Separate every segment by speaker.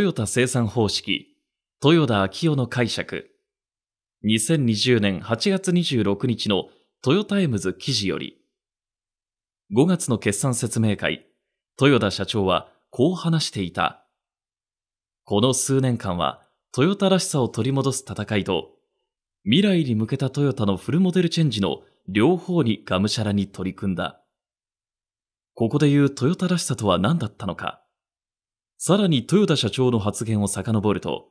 Speaker 1: ヨタ生産方式、豊田昭夫の解釈、2020年8月26日のトヨタイムズ記事より、5月の決算説明会、豊田社長はこう話していた。この数年間はトヨタらしさを取り戻す戦いと、未来に向けたトヨタのフルモデルチェンジの両方にがむしゃらに取り組んだ。ここで言うトヨタらしさとは何だったのか。さらに豊田社長の発言を遡ると、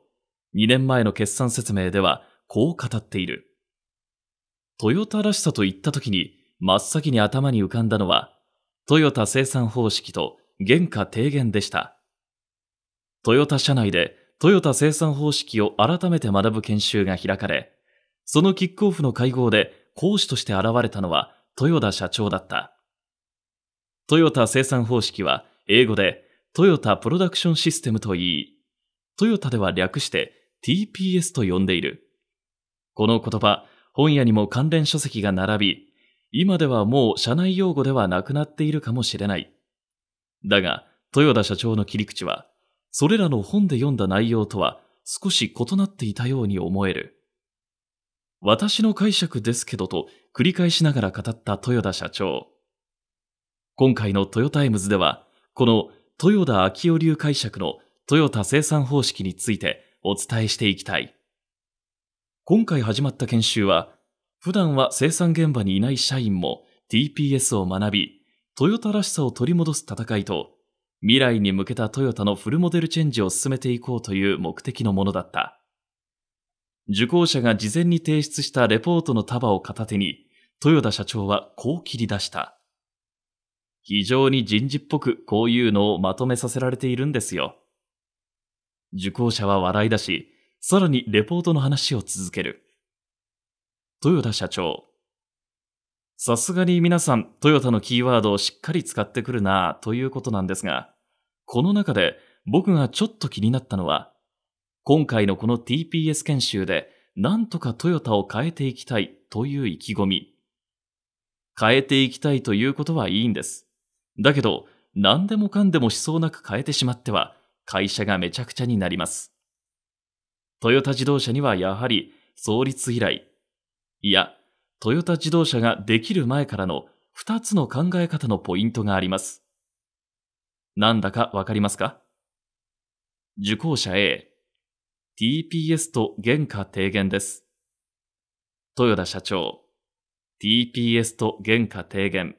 Speaker 1: 2年前の決算説明ではこう語っている。トヨタらしさと言った時に真っ先に頭に浮かんだのは、トヨタ生産方式と原価低減でした。トヨタ社内でトヨタ生産方式を改めて学ぶ研修が開かれ、そのキックオフの会合で講師として現れたのは豊田社長だった。トヨタ生産方式は英語でトヨタプロダクションシステムといい、トヨタでは略して TPS と呼んでいる。この言葉、本屋にも関連書籍が並び、今ではもう社内用語ではなくなっているかもしれない。だが、豊田社長の切り口は、それらの本で読んだ内容とは少し異なっていたように思える。私の解釈ですけどと繰り返しながら語った豊田社長。今回のトヨタイムズでは、この豊田昭夫流解釈のトヨタ生産方式についてお伝えしていきたい。今回始まった研修は、普段は生産現場にいない社員も TPS を学び、トヨタらしさを取り戻す戦いと、未来に向けたトヨタのフルモデルチェンジを進めていこうという目的のものだった。受講者が事前に提出したレポートの束を片手に、豊田社長はこう切り出した。非常に人事っぽくこういうのをまとめさせられているんですよ。受講者は笑い出し、さらにレポートの話を続ける。豊田社長。さすがに皆さん、トヨタのキーワードをしっかり使ってくるなということなんですが、この中で僕がちょっと気になったのは、今回のこの TPS 研修で、なんとかトヨタを変えていきたいという意気込み。変えていきたいということはいいんです。だけど、何でもかんでも思想なく変えてしまっては、会社がめちゃくちゃになります。トヨタ自動車にはやはり創立以来、いや、トヨタ自動車ができる前からの二つの考え方のポイントがあります。なんだかわかりますか受講者 A、TPS と原価低減です。豊田社長、TPS と原価低減。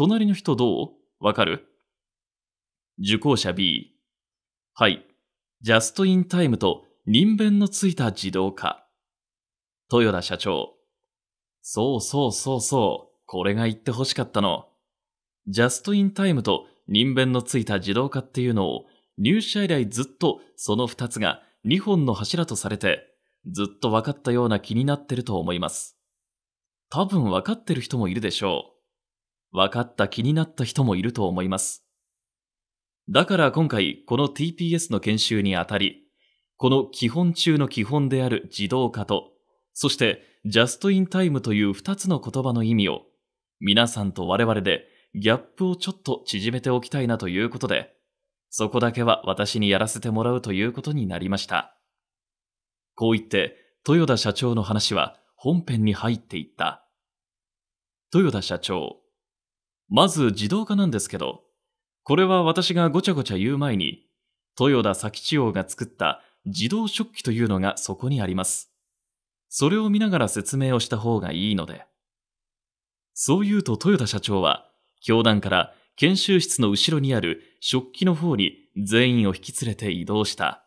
Speaker 1: 隣の人どうわかる受講者 B。はい。ジャストインタイムと人弁のついた自動化。豊田社長。そうそうそうそう。これが言って欲しかったの。ジャストインタイムと人弁のついた自動化っていうのを入社以来ずっとその2つが2本の柱とされてずっと分かったような気になってると思います。多分分かってる人もいるでしょう。分かった気になった人もいると思います。だから今回、この TPS の研修にあたり、この基本中の基本である自動化と、そしてジャストインタイムという2つの言葉の意味を、皆さんと我々でギャップをちょっと縮めておきたいなということで、そこだけは私にやらせてもらうということになりました。こう言って、豊田社長の話は本編に入っていった。豊田社長、まず自動化なんですけど、これは私がごちゃごちゃ言う前に、豊田佐吉王が作った自動食器というのがそこにあります。それを見ながら説明をした方がいいので。そう言うと豊田社長は、教団から研修室の後ろにある食器の方に全員を引き連れて移動した。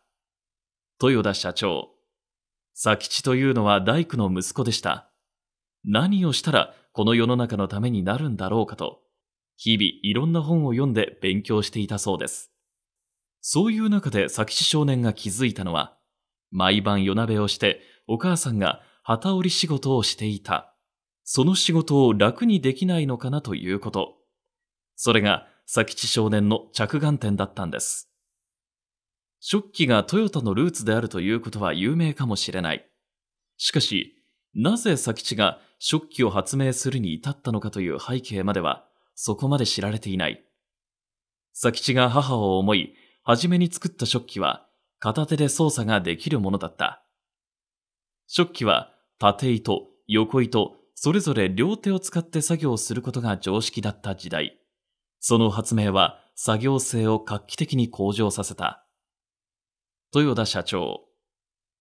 Speaker 1: 豊田社長、佐吉というのは大工の息子でした。何をしたらこの世の中のためになるんだろうかと日々いろんな本を読んで勉強していたそうです。そういう中で佐吉少年が気づいたのは、毎晩夜鍋をしてお母さんが旗織り仕事をしていた。その仕事を楽にできないのかなということ。それが佐吉少年の着眼点だったんです。食器がトヨタのルーツであるということは有名かもしれない。しかし、なぜ佐吉が食器を発明するに至ったのかという背景までは、そこまで知られていない。佐吉が母を思い、初めに作った食器は、片手で操作ができるものだった。食器は、縦糸、横糸、それぞれ両手を使って作業することが常識だった時代。その発明は作業性を画期的に向上させた。豊田社長。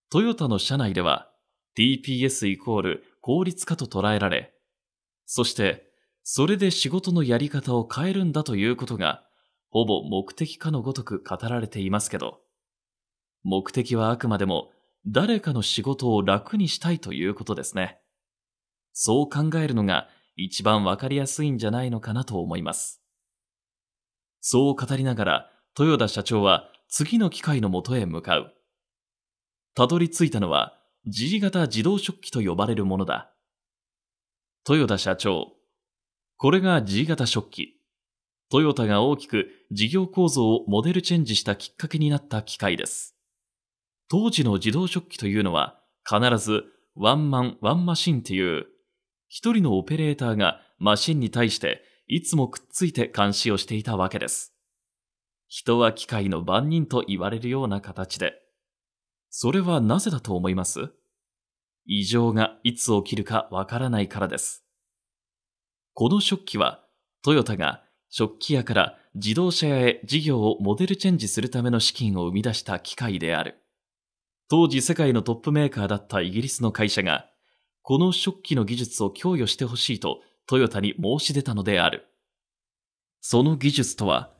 Speaker 1: トヨタの社内では TPS イコール効率化と捉えられ、そしてそれで仕事のやり方を変えるんだということが、ほぼ目的かのごとく語られていますけど、目的はあくまでも誰かの仕事を楽にしたいということですね。そう考えるのが一番わかりやすいんじゃないのかなと思います。そう語りながら、豊田社長は次の機会のもとへ向かう。たどり着いたのは、G 型自動食器と呼ばれるものだ。豊田社長、これが G 型食器。トヨタが大きく事業構造をモデルチェンジしたきっかけになった機械です。当時の自動食器というのは必ずワンマンワンマシンっていう一人のオペレーターがマシンに対していつもくっついて監視をしていたわけです。人は機械の番人と言われるような形で。それはなぜだと思います異常がいつ起きるかわからないからです。この食器は、トヨタが食器屋から自動車屋へ事業をモデルチェンジするための資金を生み出した機械である。当時世界のトップメーカーだったイギリスの会社が、この食器の技術を供与してほしいとトヨタに申し出たのである。その技術とは、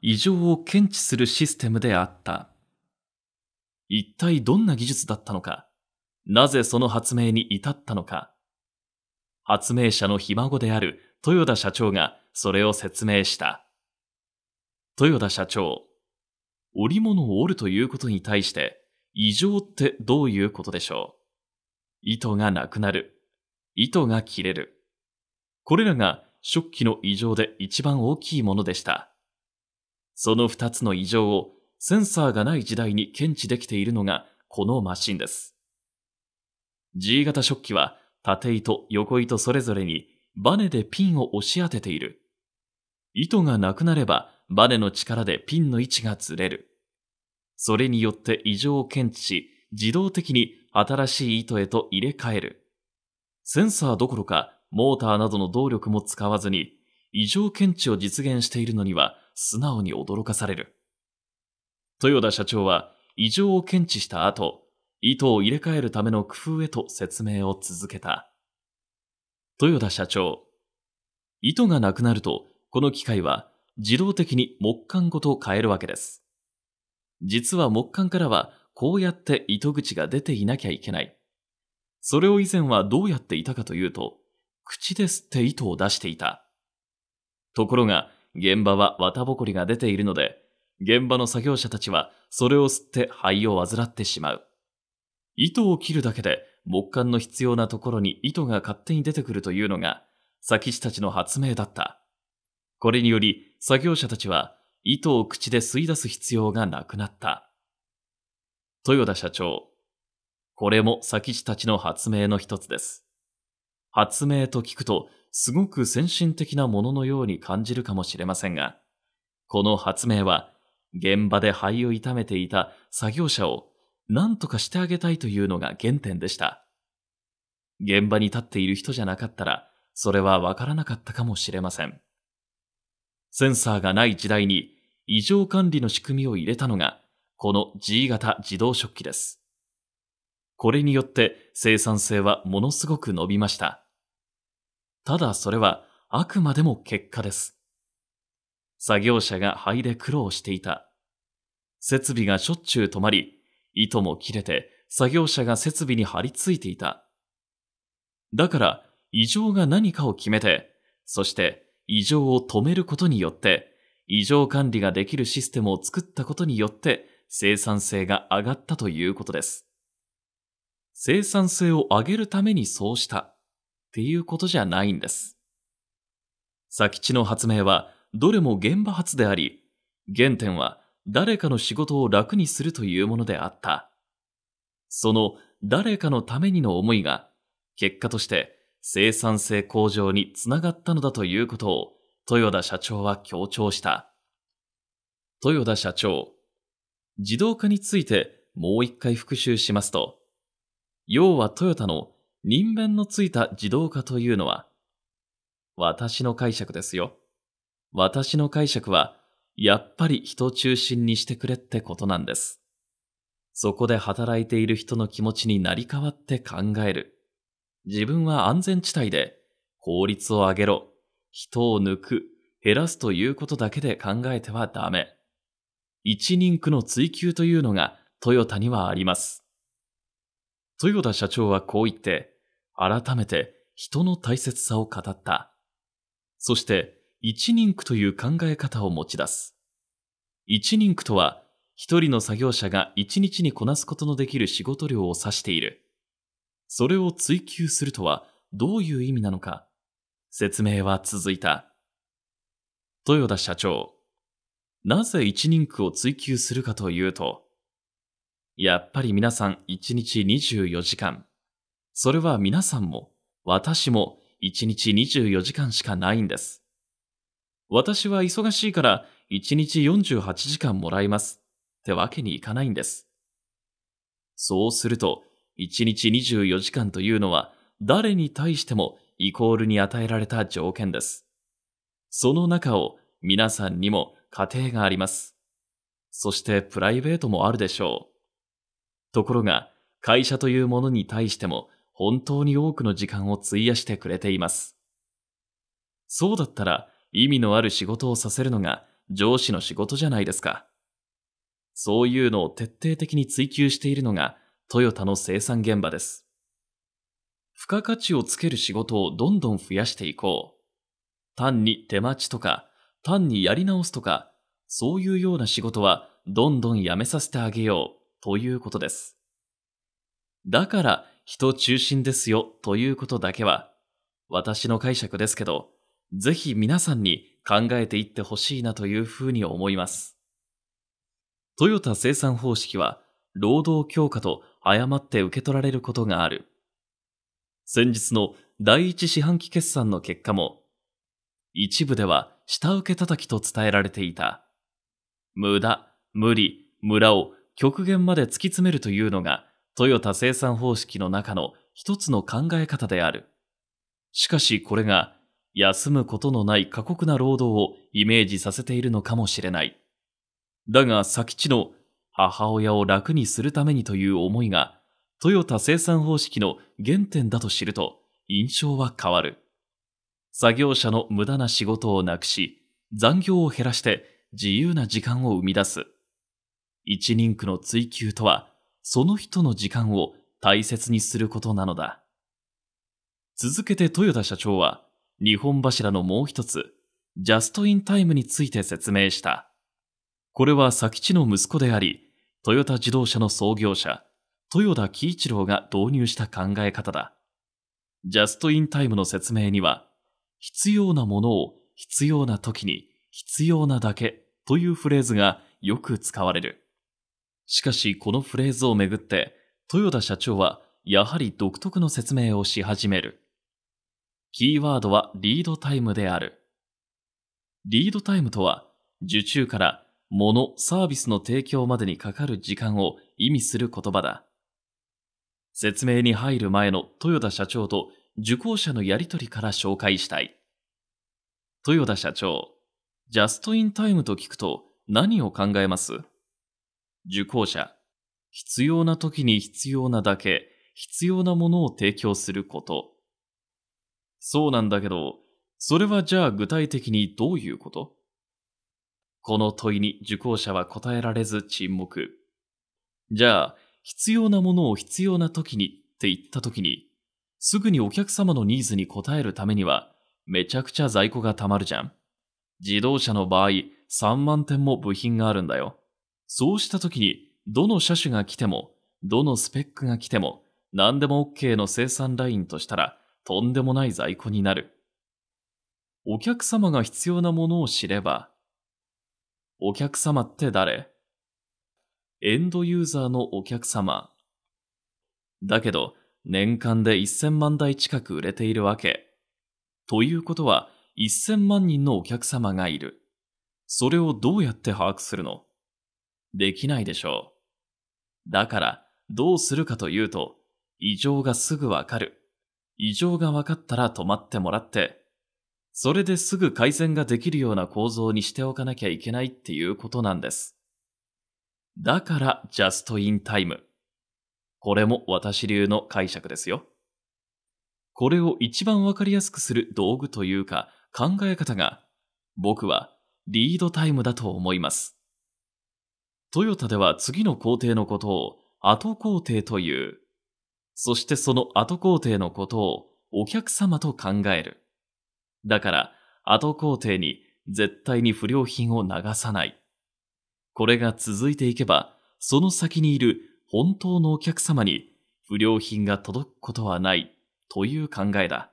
Speaker 1: 異常を検知するシステムであった。一体どんな技術だったのか、なぜその発明に至ったのか、発明者のひ孫である豊田社長がそれを説明した。豊田社長、織物を織るということに対して、異常ってどういうことでしょう糸がなくなる。糸が切れる。これらが食器の異常で一番大きいものでした。その二つの異常をセンサーがない時代に検知できているのがこのマシンです。G 型食器は縦糸、横糸それぞれにバネでピンを押し当てている。糸がなくなればバネの力でピンの位置がずれる。それによって異常を検知し、自動的に新しい糸へと入れ替える。センサーどころかモーターなどの動力も使わずに、異常検知を実現しているのには素直に驚かされる。豊田社長は異常を検知した後、糸を入れ替えるための工夫へと説明を続けた。豊田社長、糸がなくなると、この機械は自動的に木管ごと変えるわけです。実は木管からはこうやって糸口が出ていなきゃいけない。それを以前はどうやっていたかというと、口で吸って糸を出していた。ところが、現場は綿ぼこりが出ているので、現場の作業者たちはそれを吸って肺を患ってしまう。糸を切るだけで木管の必要なところに糸が勝手に出てくるというのが、先師たちの発明だった。これにより、作業者たちは糸を口で吸い出す必要がなくなった。豊田社長、これも先師たちの発明の一つです。発明と聞くと、すごく先進的なもののように感じるかもしれませんが、この発明は、現場で灰を痛めていた作業者を何とかしてあげたいというのが原点でした。現場に立っている人じゃなかったら、それはわからなかったかもしれません。センサーがない時代に異常管理の仕組みを入れたのが、この G 型自動食器です。これによって生産性はものすごく伸びました。ただそれはあくまでも結果です。作業者が肺で苦労していた。設備がしょっちゅう止まり、糸も切れて作業者が設備に張り付いていた。だから異常が何かを決めて、そして異常を止めることによって、異常管理ができるシステムを作ったことによって生産性が上がったということです。生産性を上げるためにそうしたっていうことじゃないんです。佐吉の発明はどれも現場発であり、原点は誰かの仕事を楽にするというものであった。その誰かのためにの思いが、結果として生産性向上につながったのだということを、豊田社長は強調した。豊田社長、自動化についてもう一回復習しますと、要はトヨタの人弁のついた自動化というのは、私の解釈ですよ。私の解釈は、やっぱり人中心にしてくれってことなんです。そこで働いている人の気持ちになり変わって考える。自分は安全地帯で、効率を上げろ、人を抜く、減らすということだけで考えてはダメ。一人区の追求というのがトヨタにはあります。豊田社長はこう言って、改めて人の大切さを語った。そして、一人区という考え方を持ち出す。一人区とは、一人の作業者が一日にこなすことのできる仕事量を指している。それを追求するとはどういう意味なのか、説明は続いた。豊田社長、なぜ一人区を追求するかというと、やっぱり皆さん一日24時間。それは皆さんも、私も一日24時間しかないんです。私は忙しいから1日48時間もらいますってわけにいかないんです。そうすると、1日24時間というのは誰に対してもイコールに与えられた条件です。その中を皆さんにも家庭があります。そしてプライベートもあるでしょう。ところが、会社というものに対しても本当に多くの時間を費やしてくれています。そうだったら意味のある仕事をさせるのが上司の仕事じゃないですか。そういうのを徹底的に追求しているのがトヨタの生産現場です。付加価値をつける仕事をどんどん増やしていこう。単に手待ちとか、単にやり直すとか、そういうような仕事はどんどんやめさせてあげようということです。だから人中心ですよということだけは、私の解釈ですけど、ぜひ皆さんに考えていってほしいなというふうに思います。トヨタ生産方式は、労働強化と誤って受け取られることがある。先日の第一四半期決算の結果も、一部では下請け叩きと伝えられていた。無駄、無理、無駄を極限まで突き詰めるというのが、トヨタ生産方式の中の一つの考え方である。しかしこれが休むことのない過酷な労働をイメージさせているのかもしれない。だが、佐吉の母親を楽にするためにという思いが、トヨタ生産方式の原点だと知ると印象は変わる。作業者の無駄な仕事をなくし、残業を減らして自由な時間を生み出す。一人区の追求とは、その人の時間を大切にすることなのだ。続けて豊田社長は、日本柱のもう一つ、ジャストインタイムについて説明した。これは佐吉の息子であり、トヨタ自動車の創業者、豊田喜一郎が導入した考え方だ。ジャストインタイムの説明には、必要なものを必要な時に必要なだけというフレーズがよく使われる。しかしこのフレーズをめぐって、豊田社長はやはり独特の説明をし始める。キーワードはリードタイムである。リードタイムとは、受注から物、サービスの提供までにかかる時間を意味する言葉だ。説明に入る前の豊田社長と受講者のやりとりから紹介したい。豊田社長、ジャストインタイムと聞くと何を考えます受講者、必要な時に必要なだけ、必要なものを提供すること。そうなんだけど、それはじゃあ具体的にどういうことこの問いに受講者は答えられず沈黙。じゃあ、必要なものを必要な時にって言った時に、すぐにお客様のニーズに応えるためには、めちゃくちゃ在庫が溜まるじゃん。自動車の場合、3万点も部品があるんだよ。そうした時に、どの車種が来ても、どのスペックが来ても、何でも OK の生産ラインとしたら、とんでもない在庫になる。お客様が必要なものを知れば、お客様って誰エンドユーザーのお客様。だけど、年間で1000万台近く売れているわけ。ということは、1000万人のお客様がいる。それをどうやって把握するのできないでしょう。だから、どうするかというと、異常がすぐわかる。異常が分かったら止まってもらって、それですぐ改善ができるような構造にしておかなきゃいけないっていうことなんです。だからジャストインタイム。これも私流の解釈ですよ。これを一番わかりやすくする道具というか考え方が、僕はリードタイムだと思います。トヨタでは次の工程のことを後工程という。そしてその後工程のことをお客様と考える。だから、後工程に絶対に不良品を流さない。これが続いていけば、その先にいる本当のお客様に不良品が届くことはないという考えだ。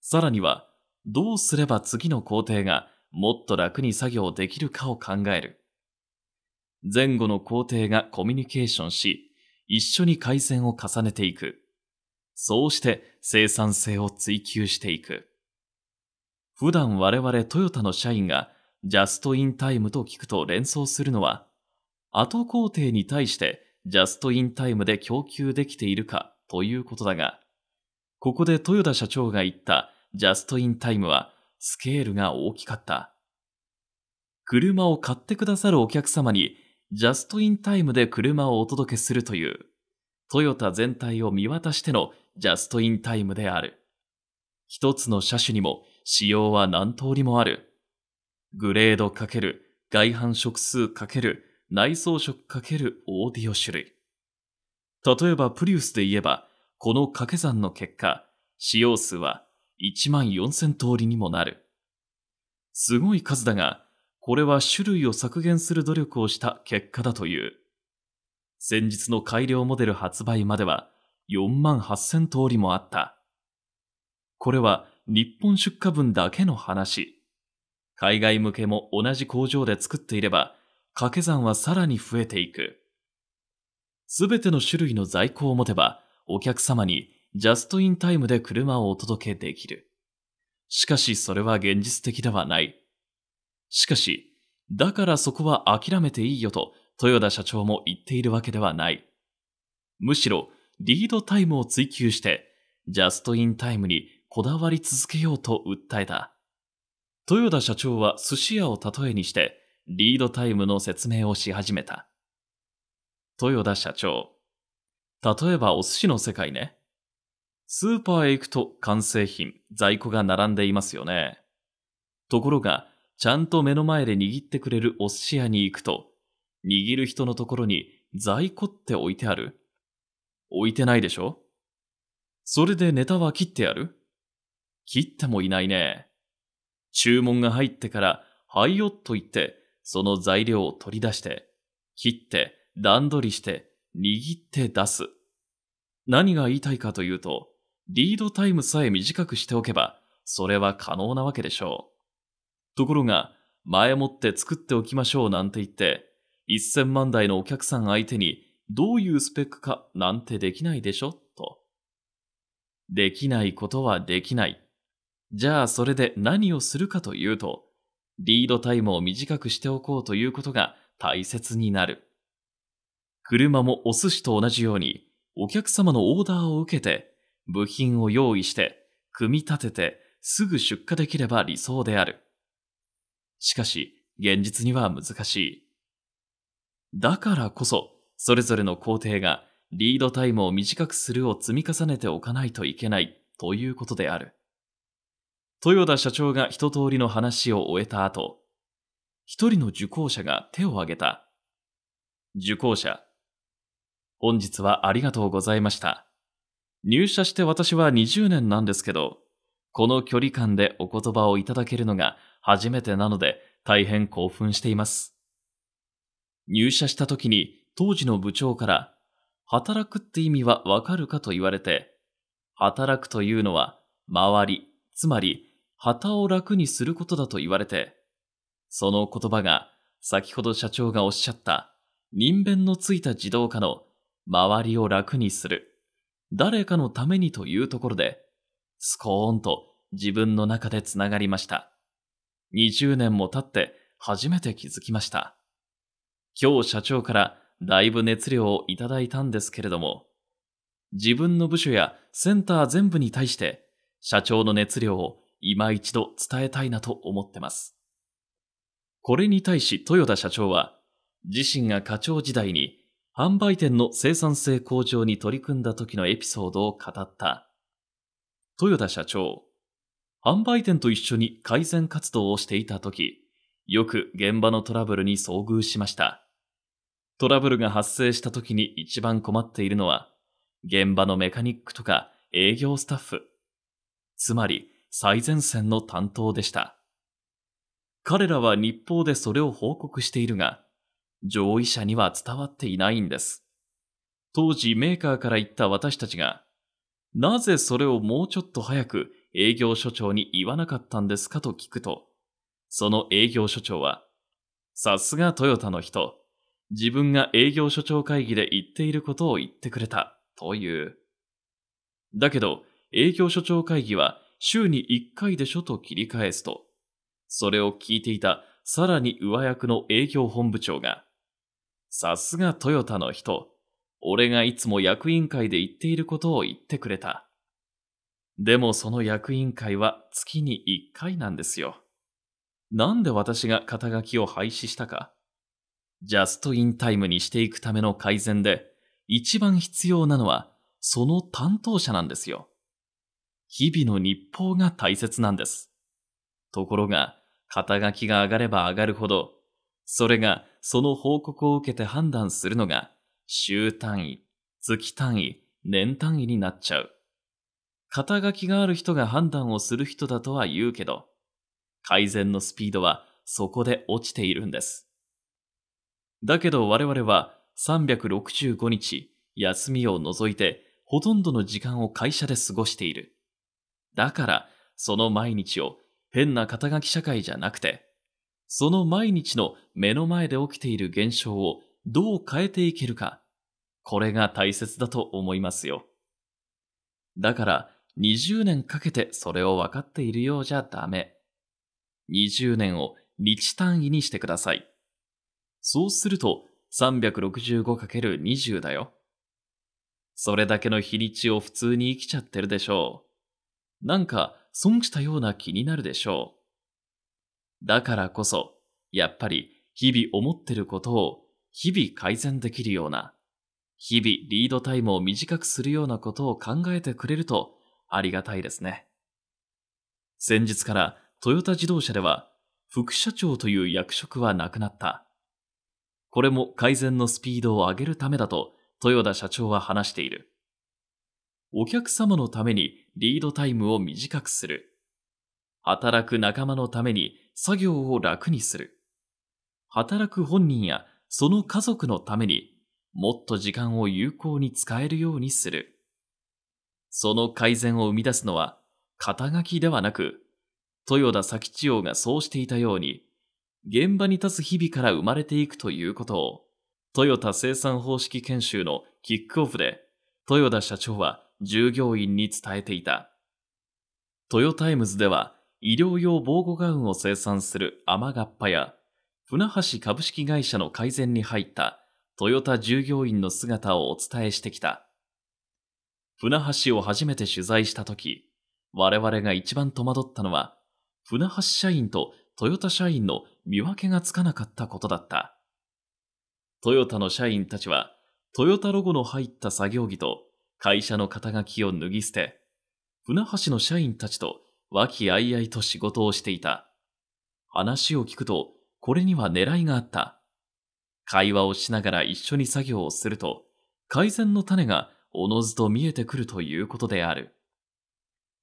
Speaker 1: さらには、どうすれば次の工程がもっと楽に作業できるかを考える。前後の工程がコミュニケーションし、一緒に改善を重ねていく。そうして生産性を追求していく。普段我々トヨタの社員がジャストインタイムと聞くと連想するのは、後工程に対してジャストインタイムで供給できているかということだが、ここで豊田社長が言ったジャストインタイムはスケールが大きかった。車を買ってくださるお客様にジャストインタイムで車をお届けするという、トヨタ全体を見渡してのジャストインタイムである。一つの車種にも仕様は何通りもある。グレード×外反色数×内装色×オーディオ種類。例えばプリウスで言えば、この掛け算の結果、使用数は1万4000通りにもなる。すごい数だが、これは種類を削減する努力をした結果だという。先日の改良モデル発売までは4万8000通りもあった。これは日本出荷分だけの話。海外向けも同じ工場で作っていれば、掛け算はさらに増えていく。すべての種類の在庫を持てば、お客様にジャストインタイムで車をお届けできる。しかしそれは現実的ではない。しかし、だからそこは諦めていいよと豊田社長も言っているわけではない。むしろリードタイムを追求してジャストインタイムにこだわり続けようと訴えた。豊田社長は寿司屋を例えにしてリードタイムの説明をし始めた。豊田社長。例えばお寿司の世界ね。スーパーへ行くと完成品、在庫が並んでいますよね。ところが、ちゃんと目の前で握ってくれるお寿司屋に行くと、握る人のところに在庫って置いてある。置いてないでしょそれでネタは切ってやる切ってもいないね。注文が入ってから、はいよと言って、その材料を取り出して、切って、段取りして、握って出す。何が言いたいかというと、リードタイムさえ短くしておけば、それは可能なわけでしょう。ところが、前もって作っておきましょうなんて言って、1000万台のお客さん相手にどういうスペックかなんてできないでしょと。できないことはできない。じゃあそれで何をするかというと、リードタイムを短くしておこうということが大切になる。車もお寿司と同じように、お客様のオーダーを受けて、部品を用意して、組み立てて、すぐ出荷できれば理想である。しかし、現実には難しい。だからこそ、それぞれの工程がリードタイムを短くするを積み重ねておかないといけないということである。豊田社長が一通りの話を終えた後、一人の受講者が手を挙げた。受講者。本日はありがとうございました。入社して私は20年なんですけど、この距離感でお言葉をいただけるのが初めてなので大変興奮しています。入社した時に当時の部長から働くって意味はわかるかと言われて、働くというのは周り、つまり旗を楽にすることだと言われて、その言葉が先ほど社長がおっしゃった人弁のついた自動化の周りを楽にする、誰かのためにというところで、スコーンと自分の中でつながりました。20年も経って初めて気づきました。今日社長からだいぶ熱量をいただいたんですけれども、自分の部署やセンター全部に対して社長の熱量を今一度伝えたいなと思ってます。これに対し豊田社長は自身が課長時代に販売店の生産性向上に取り組んだ時のエピソードを語った豊田社長。販売店と一緒に改善活動をしていた時、よく現場のトラブルに遭遇しました。トラブルが発生した時に一番困っているのは、現場のメカニックとか営業スタッフ。つまり最前線の担当でした。彼らは日報でそれを報告しているが、上位者には伝わっていないんです。当時メーカーから言った私たちが、なぜそれをもうちょっと早く営業所長に言わなかったんですかと聞くと、その営業所長は、さすがトヨタの人、自分が営業所長会議で言っていることを言ってくれた、という。だけど、営業所長会議は週に1回でしょと切り返すと、それを聞いていたさらに上役の営業本部長が、さすがトヨタの人、俺がいつも役員会で言っていることを言ってくれた。でもその役員会は月に1回なんですよ。なんで私が肩書きを廃止したか。ジャストインタイムにしていくための改善で、一番必要なのは、その担当者なんですよ。日々の日報が大切なんです。ところが、肩書きが上がれば上がるほど、それがその報告を受けて判断するのが週単位、月単位、年単位になっちゃう。肩書きがある人が判断をする人だとは言うけど、改善のスピードはそこで落ちているんです。だけど我々は365日休みを除いてほとんどの時間を会社で過ごしている。だからその毎日を変な肩書き社会じゃなくて、その毎日の目の前で起きている現象をどう変えていけるか、これが大切だと思いますよ。だから20年かけてそれを分かっているようじゃダメ。20年を日単位にしてください。そうすると 365×20 だよ。それだけの日にちを普通に生きちゃってるでしょう。なんか損したような気になるでしょう。だからこそ、やっぱり日々思ってることを日々改善できるような、日々リードタイムを短くするようなことを考えてくれるとありがたいですね。先日からトヨタ自動車では副社長という役職はなくなった。これも改善のスピードを上げるためだと豊田社長は話している。お客様のためにリードタイムを短くする。働く仲間のために作業を楽にする。働く本人やその家族のためにもっと時間を有効に使えるようにする。その改善を生み出すのは肩書きではなく、豊田佐吉王がそうしていたように、現場に立つ日々から生まれていくということを、豊田生産方式研修のキックオフで、豊田社長は従業員に伝えていた。トヨタイムズでは、医療用防護ガウンを生産する雨がっぱや、船橋株式会社の改善に入ったトヨタ従業員の姿をお伝えしてきた。船橋を初めて取材したとき、我々が一番戸惑ったのは、船橋社員とトヨタ社員の見分けがつかなかったことだった。トヨタの社員たちは、トヨタロゴの入った作業着と会社の肩書きを脱ぎ捨て、船橋の社員たちと和気あいあいと仕事をしていた。話を聞くと、これには狙いがあった。会話をしながら一緒に作業をすると、改善の種がおのずと見えてくるということである。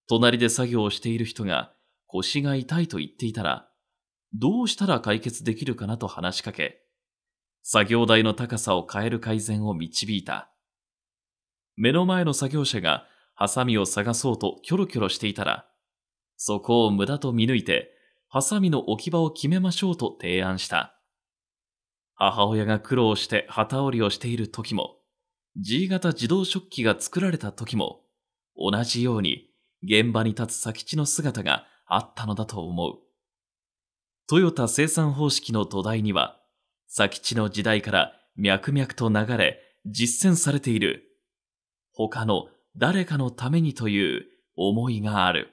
Speaker 1: 隣で作業をしている人が腰が痛いと言っていたら、どうしたら解決できるかなと話しかけ、作業台の高さを変える改善を導いた。目の前の作業者がハサミを探そうとキョロキョロしていたら、そこを無駄と見抜いてハサミの置き場を決めましょうと提案した。母親が苦労して旗織りをしている時も、G 型自動食器が作られた時も、同じように現場に立つ佐吉の姿があったのだと思う。トヨタ生産方式の土台には、佐吉の時代から脈々と流れ、実践されている。他の誰かのためにという思いがある。